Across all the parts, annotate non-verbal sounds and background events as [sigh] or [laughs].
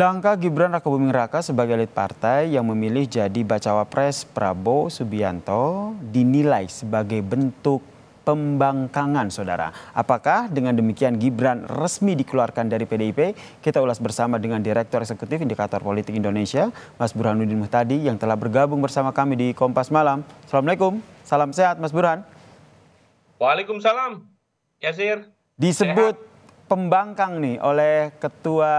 Langkah Gibran Rakabuming Raka sebagai elit partai yang memilih jadi bacawa pres Prabowo Subianto dinilai sebagai bentuk pembangkangan saudara. Apakah dengan demikian Gibran resmi dikeluarkan dari PDIP? Kita ulas bersama dengan Direktur Eksekutif Indikator Politik Indonesia, Mas Burhanuddin Muhtadi yang telah bergabung bersama kami di Kompas Malam. Assalamualaikum, salam sehat Mas Burhan. Waalaikumsalam, Yasir. Disebut sehat. pembangkang nih oleh Ketua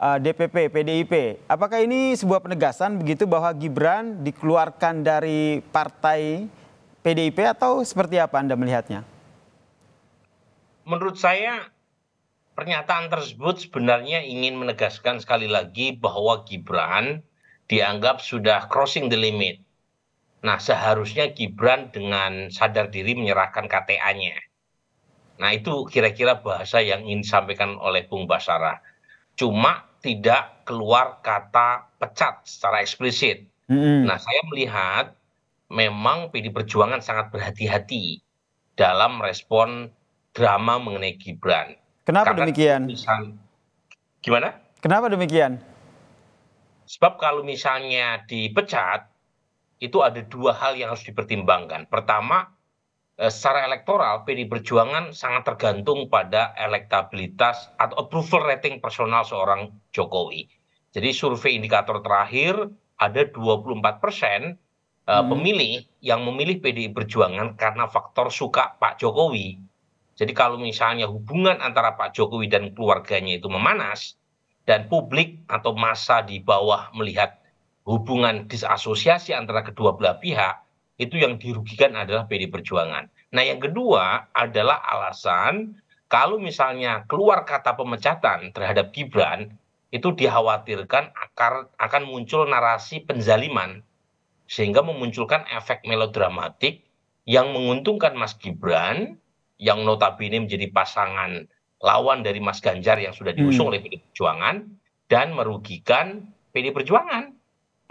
Eh, DPP PDIP. Apakah ini sebuah penegasan begitu bahwa Gibran dikeluarkan dari partai PDIP atau seperti apa Anda melihatnya? Menurut saya pernyataan tersebut sebenarnya ingin menegaskan sekali lagi bahwa Gibran dianggap sudah crossing the limit. Nah, seharusnya Gibran dengan sadar diri menyerahkan KTA-nya. Nah, itu kira-kira bahasa yang ingin disampaikan oleh Bung Basara. Cuma tidak keluar kata pecat secara eksplisit. hmm Nah, saya melihat memang PD Perjuangan sangat berhati-hati dalam respon drama mengenai Gibran. Kenapa Karena demikian? Misal, gimana? Kenapa demikian? Sebab kalau misalnya dipecat, itu ada dua hal yang harus dipertimbangkan. Pertama, Eh, secara elektoral pdi perjuangan sangat tergantung pada elektabilitas atau approval rating personal seorang jokowi jadi survei indikator terakhir ada 24 persen eh, hmm. pemilih yang memilih pdi perjuangan karena faktor suka pak jokowi jadi kalau misalnya hubungan antara pak jokowi dan keluarganya itu memanas dan publik atau massa di bawah melihat hubungan disasosiasi antara kedua belah pihak itu yang dirugikan adalah pd perjuangan nah yang kedua adalah alasan kalau misalnya keluar kata pemecatan terhadap gibran itu dikhawatirkan akan muncul narasi penzaliman sehingga memunculkan efek melodramatik yang menguntungkan Mas Gibran yang notabene menjadi pasangan lawan dari Mas Ganjar yang sudah diusung hmm. oleh PD Perjuangan dan merugikan PD Perjuangan.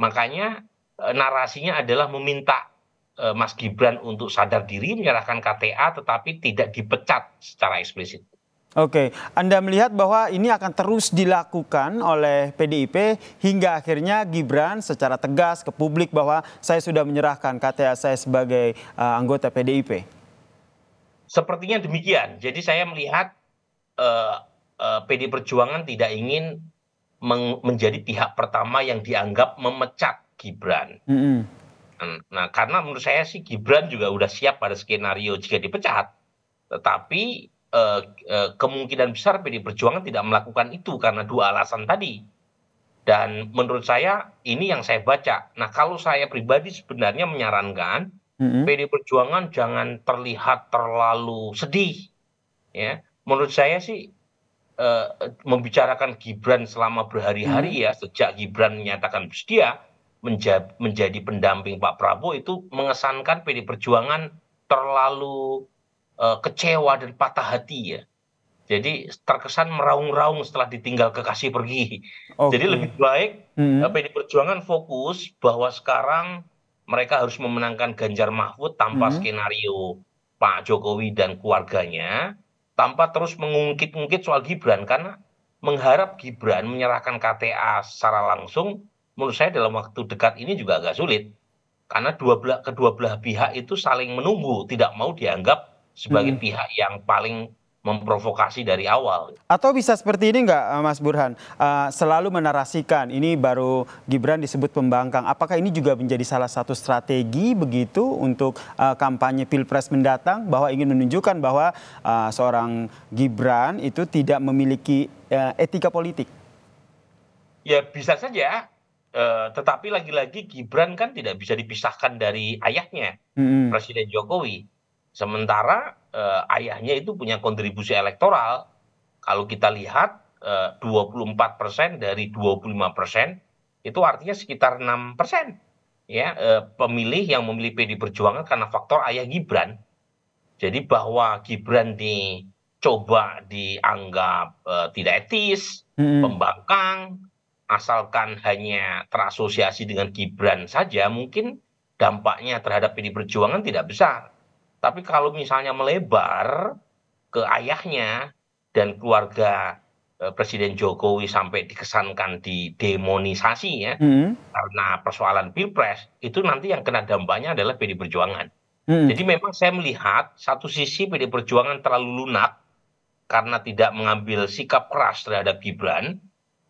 Makanya e, narasinya adalah meminta Eh, Mas Gibran untuk sadar diri menyerahkan KTA tetapi tidak dipecat secara eksplisit. Oke, Anda melihat bahwa ini akan terus dilakukan oleh PDIP hingga akhirnya Gibran secara tegas ke publik bahwa saya sudah menyerahkan KTA saya sebagai uh, anggota PDIP. Sepertinya demikian. Jadi saya melihat uh, eh, uh, PD Perjuangan tidak ingin menjadi pihak pertama yang dianggap memecat Gibran. Mm -hmm. Nah, nah karena menurut saya sih Gibran juga udah siap pada skenario jika dipecat tetapi eh, eh, kemungkinan besar PD Perjuangan tidak melakukan itu karena dua alasan tadi dan menurut saya ini yang saya baca nah kalau saya pribadi sebenarnya menyarankan mm-hmm. PD Perjuangan jangan terlihat terlalu sedih ya menurut saya sih eh, membicarakan Gibran selama berhari-hari mm-hmm. ya sejak Gibran menyatakan bersedia menjadi pendamping pak prabowo itu mengesankan pd perjuangan terlalu eh, kecewa dan patah hati ya jadi terkesan meraung-raung setelah ditinggal kekasih pergi. Okay. Jadi lebih baik mm -hmm. Eh, PD Perjuangan fokus bahwa sekarang mereka harus memenangkan Ganjar Mahfud tanpa -hmm. skenario Pak Jokowi dan keluarganya, tanpa terus mengungkit-ungkit soal Gibran karena mengharap Gibran menyerahkan KTA secara langsung menurut saya dalam waktu dekat ini juga agak sulit karena dua belah, kedua belah pihak itu saling menunggu tidak mau dianggap sebagai hmm. pihak yang paling memprovokasi dari awal. Atau bisa seperti ini enggak eh, Mas Burhan? Uh, selalu menarasikan ini baru Gibran disebut pembangkang. Apakah ini juga menjadi salah satu strategi begitu untuk uh, kampanye Pilpres mendatang bahwa ingin menunjukkan bahwa uh, seorang Gibran itu tidak memiliki uh, etika politik? Ya bisa saja Eh, tetapi lagi lagi gibran kan tidak bisa dipisahkan dari ayahnya presiden jokowi sementara eh, ayahnya itu punya kontribusi elektoral kalau kita lihat 24% eh, dari 25% itu artinya sekitar 6% ya pemilih yang memilih PD Perjuangan karena faktor ayah Gibran. Jadi bahwa Gibran dicoba dianggap uh, tidak etis, hmm. pembangkang, asalkan hanya terasosiasi dengan Gibran saja mungkin dampaknya terhadap PD Perjuangan tidak besar. Tapi kalau misalnya melebar ke ayahnya dan keluarga e, Presiden Jokowi sampai dikesankan di ya hmm. karena persoalan pilpres itu nanti yang kena dampaknya adalah PD Perjuangan. Hmm. Jadi memang saya melihat satu sisi PD Perjuangan terlalu lunak karena tidak mengambil sikap keras terhadap Gibran,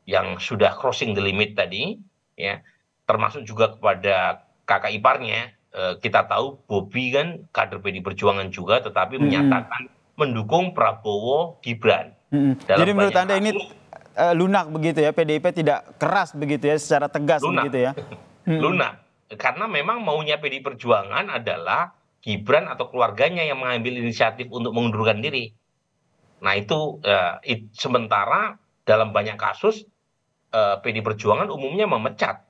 yang sudah crossing the limit tadi ya termasuk juga kepada kakak iparnya eh, kita tahu Bobi kan kader PD Perjuangan juga tetapi hmm. menyatakan mendukung Prabowo Gibran. Hmm. Jadi menurut Anda ini uh, lunak begitu ya PDIP tidak keras begitu ya secara tegas lunak. begitu ya. Hmm. [laughs] Lunak karena memang maunya PD Perjuangan adalah Gibran atau keluarganya yang mengambil inisiatif untuk mengundurkan diri. Nah itu, uh, it, sementara dalam banyak kasus Eh, pd perjuangan umumnya memecat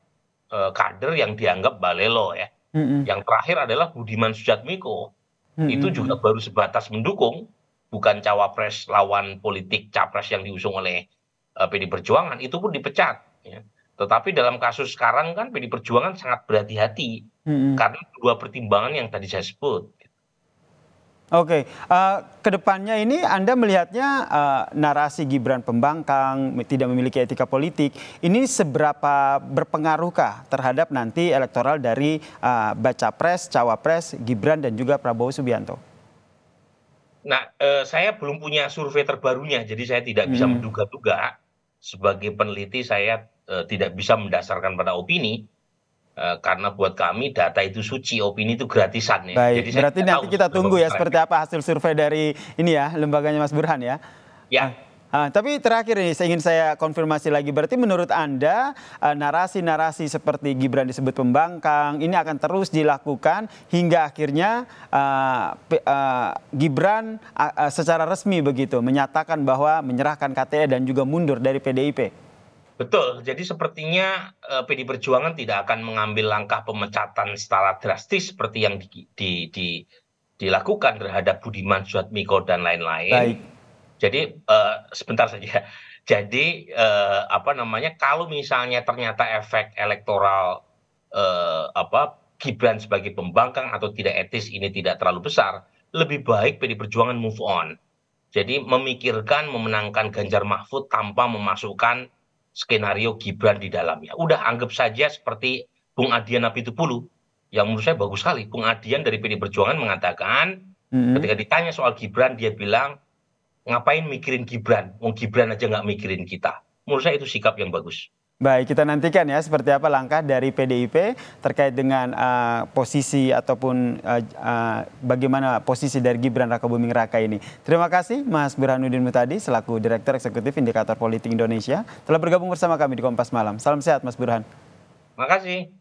eh, kader yang dianggap balelo ya yang terakhir adalah budiman sujatmiko itu juga baru sebatas mendukung bukan cawapres lawan politik capres yang diusung oleh eh, pd perjuangan itu pun dipecat ya. Tetapi dalam kasus sekarang kan PD Perjuangan sangat berhati-hati mm -hmm. karena dua pertimbangan yang tadi saya sebut. Oke, okay. uh, eh, kedepannya ini Anda melihatnya uh, narasi Gibran pembangkang, tidak memiliki etika politik, ini seberapa berpengaruhkah terhadap nanti elektoral dari uh, baca pres, cawapres, Gibran dan juga Prabowo Subianto? Nah, uh, saya belum punya survei terbarunya, jadi saya tidak bisa hmm. menduga-duga. Sebagai peneliti, saya uh, tidak bisa mendasarkan pada opini Eh, karena buat kami data itu suci, opini itu gratisan ya. Baik, Jadi berarti nanti kita tunggu ya seperti apa hasil survei dari ini ya lembaganya Mas Burhan ya. Ya. Ah, ah tapi terakhir ini saya ingin saya konfirmasi lagi berarti menurut Anda ah, narasi-narasi seperti Gibran disebut pembangkang ini akan terus dilakukan hingga akhirnya uh, uh, Gibran uh, secara resmi begitu menyatakan bahwa menyerahkan KTA e dan juga mundur dari PDIP betul jadi sepertinya eh, pd perjuangan tidak akan mengambil langkah pemecatan secara drastis seperti yang dilakukan terhadap budiman Suatmiko dan lain lain jadi eh, sebentar saja [laughs] jadi eh, apa namanya kalau misalnya ternyata efek elektoral apa Gibran sebagai pembangkang atau tidak etis ini tidak terlalu besar lebih baik pd perjuangan move on jadi memikirkan memenangkan Ganjar Mahfud tanpa memasukkan skenario Gibran di dalamnya. Udah anggap saja seperti Bung Adian Apitupulu yang menurut saya bagus sekali. Bung Adian dari PD Perjuangan mengatakan mm-hmm. ketika ditanya soal Gibran dia bilang ngapain mikirin Gibran? Wong Gibran aja nggak mikirin kita. Menurut saya itu sikap yang bagus. Baik, kita nantikan ya seperti apa langkah dari PDIP terkait dengan uh, posisi ataupun uh, uh, bagaimana posisi dari Gibran Raka Buming Raka ini. Terima kasih Mas Burhanuddin Mutadi selaku Direktur Eksekutif Indikator Politik Indonesia telah bergabung bersama kami di Kompas Malam. Salam sehat Mas Burhan. Terima kasih.